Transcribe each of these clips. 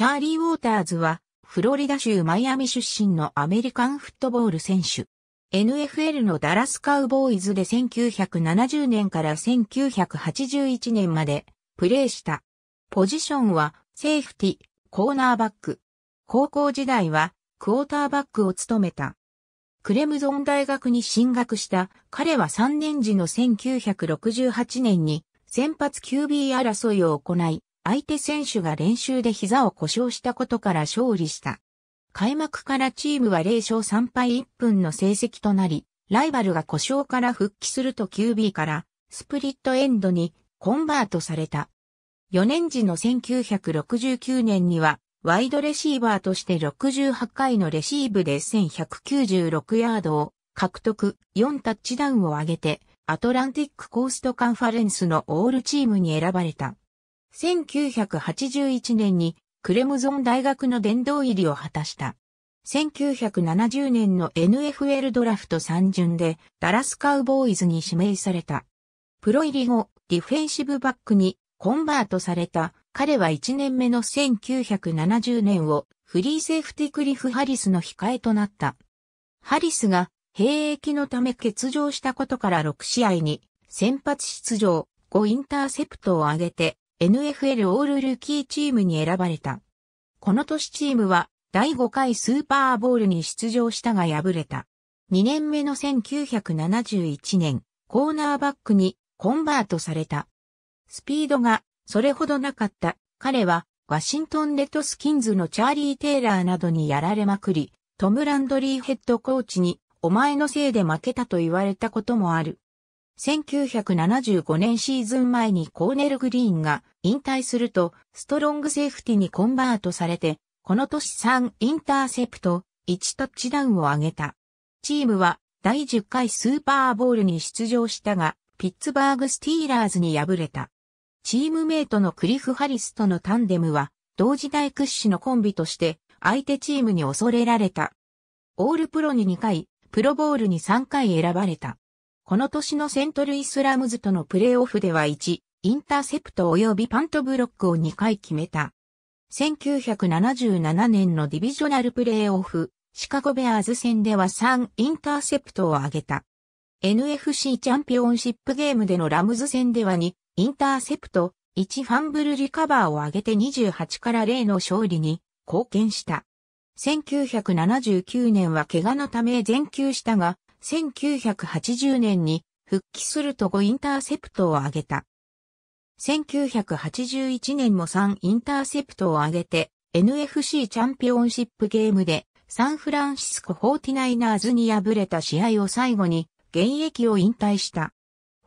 チャーリー・ウォーターズは、フロリダ州マイアミ出身のアメリカンフットボール選手。NFL のダラスカウボーイズで1970年から1981年までプレーした。ポジションはセーフティ、コーナーバック。高校時代はクォーターバックを務めた。クレムゾン大学に進学した彼は3年時の1968年に先発 QB 争いを行い、相手選手が練習で膝を故障したことから勝利した。開幕からチームは0勝3敗1分の成績となり、ライバルが故障から復帰すると QB からスプリットエンドにコンバートされた。4年時の1969年にはワイドレシーバーとして68回のレシーブで1196ヤードを獲得4タッチダウンを挙げてアトランティックコーストカンファレンスのオールチームに選ばれた。1981年にクレムゾン大学の殿堂入りを果たした。1970年の NFL ドラフト3巡でダラスカウボーイズに指名された。プロ入り後、ディフェンシブバックにコンバートされた彼は1年目の1970年をフリーセーフティクリフ・ハリスの控えとなった。ハリスが兵役のため欠場したことから6試合に先発出場、5インターセプトを挙げて NFL オールルーキーチームに選ばれた。この年チームは第5回スーパーボールに出場したが敗れた。2年目の1971年、コーナーバックにコンバートされた。スピードがそれほどなかった彼はワシントンレッドスキンズのチャーリー・テイラーなどにやられまくり、トム・ランドリーヘッドコーチにお前のせいで負けたと言われたこともある。1975年シーズン前にコーネル・グリーンが引退すると、ストロングセーフティにコンバートされて、この年3インターセプト、1タッチダウンを挙げた。チームは第10回スーパーボールに出場したが、ピッツバーグ・スティーラーズに敗れた。チームメイトのクリフ・ハリスとのタンデムは、同時代屈指のコンビとして、相手チームに恐れられた。オールプロに2回、プロボールに3回選ばれた。この年のセントルイスラムズとのプレーオフでは1、インターセプト及びパントブロックを2回決めた。1977年のディビジョナルプレーオフ、シカゴベアーズ戦では3インターセプトを挙げた。NFC チャンピオンシップゲームでのラムズ戦では2、インターセプト、1ファンブルリカバーを挙げて28から0の勝利に貢献した。1979年は怪我のため全休したが、1980年に復帰すると5インターセプトを挙げた。1981年も3インターセプトを挙げて NFC チャンピオンシップゲームでサンフランシスコ 49ers に敗れた試合を最後に現役を引退した。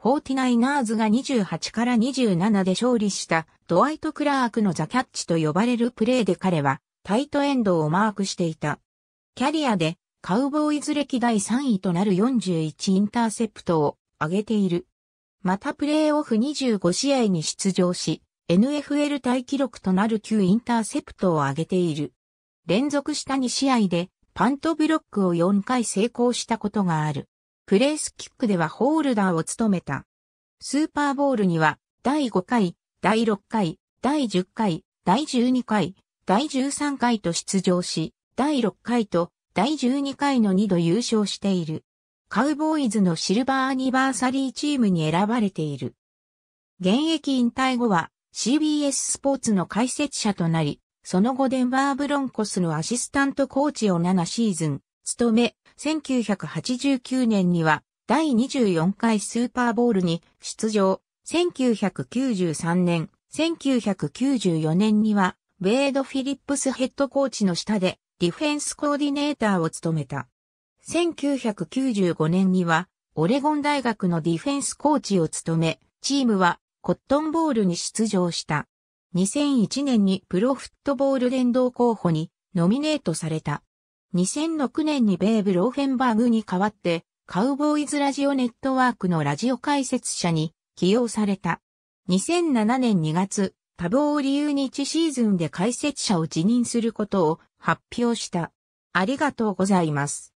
49ers が28から27で勝利したドワイト・クラークのザ・キャッチと呼ばれるプレーで彼はタイトエンドをマークしていた。キャリアでカウボーイズ歴第3位となる41インターセプトを挙げている。またプレーオフ25試合に出場し、NFL 大記録となる9インターセプトを挙げている。連続した2試合でパントブロックを4回成功したことがある。プレースキックではホールダーを務めた。スーパーボールには第5回、第6回、第10回、第12回、第13回と出場し、第6回と第12回の2度優勝している。カウボーイズのシルバーアニバーサリーチームに選ばれている。現役引退後は CBS スポーツの解説者となり、その後デンバーブロンコスのアシスタントコーチを7シーズン、務め、1989年には第24回スーパーボールに出場、1993年、1994年には、ウェイド・フィリップスヘッドコーチの下でディフェンスコーディネーターを務めた。1995年には、オレゴン大学のディフェンスコーチを務め、チームはコットンボールに出場した。2001年にプロフットボール連動候補にノミネートされた。2006年にベーブ・ローフェンバーグに代わって、カウボーイズラジオネットワークのラジオ解説者に起用された。2007年2月、多忙を理由に1シーズンで解説者を辞任することを発表した。ありがとうございます。